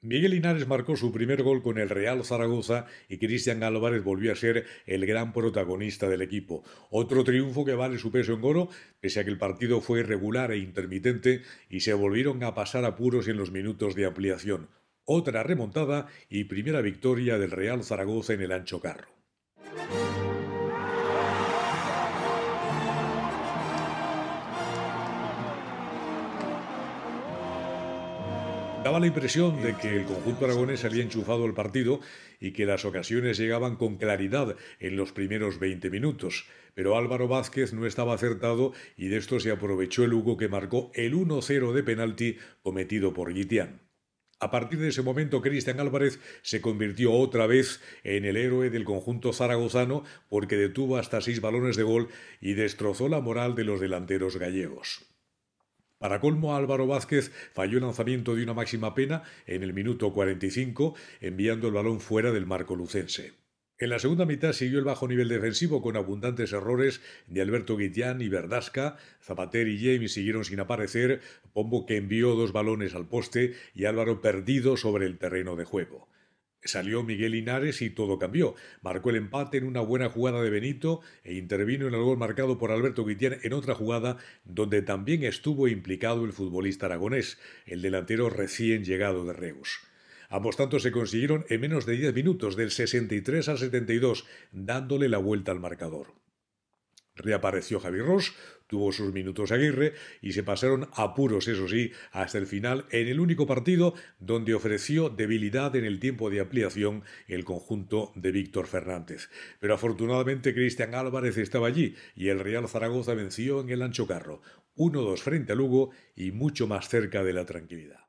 Miguel Linares marcó su primer gol con el Real Zaragoza y Cristian Álvarez volvió a ser el gran protagonista del equipo. Otro triunfo que vale su peso en oro, pese a que el partido fue irregular e intermitente y se volvieron a pasar apuros en los minutos de ampliación. Otra remontada y primera victoria del Real Zaragoza en el ancho carro. Daba la impresión de que el conjunto aragonés había enchufado el partido y que las ocasiones llegaban con claridad en los primeros 20 minutos. Pero Álvaro Vázquez no estaba acertado y de esto se aprovechó el Hugo que marcó el 1-0 de penalti cometido por Guitián. A partir de ese momento, Cristian Álvarez se convirtió otra vez en el héroe del conjunto zaragozano porque detuvo hasta seis balones de gol y destrozó la moral de los delanteros gallegos. Para colmo, Álvaro Vázquez falló el lanzamiento de una máxima pena en el minuto 45, enviando el balón fuera del marco lucense. En la segunda mitad siguió el bajo nivel defensivo con abundantes errores de Alberto Guillán y Verdasca. Zapater y James siguieron sin aparecer, Pombo que envió dos balones al poste y Álvaro perdido sobre el terreno de juego. Salió Miguel Linares y todo cambió. Marcó el empate en una buena jugada de Benito e intervino en el gol marcado por Alberto Guitián en otra jugada donde también estuvo implicado el futbolista aragonés, el delantero recién llegado de Reus. Ambos tantos se consiguieron en menos de 10 minutos, del 63 al 72, dándole la vuelta al marcador. Reapareció Javier Ross, tuvo sus minutos Aguirre y se pasaron apuros, eso sí, hasta el final en el único partido donde ofreció debilidad en el tiempo de ampliación el conjunto de Víctor Fernández. Pero afortunadamente Cristian Álvarez estaba allí y el Real Zaragoza venció en el ancho carro, 1-2 frente a Lugo y mucho más cerca de la tranquilidad.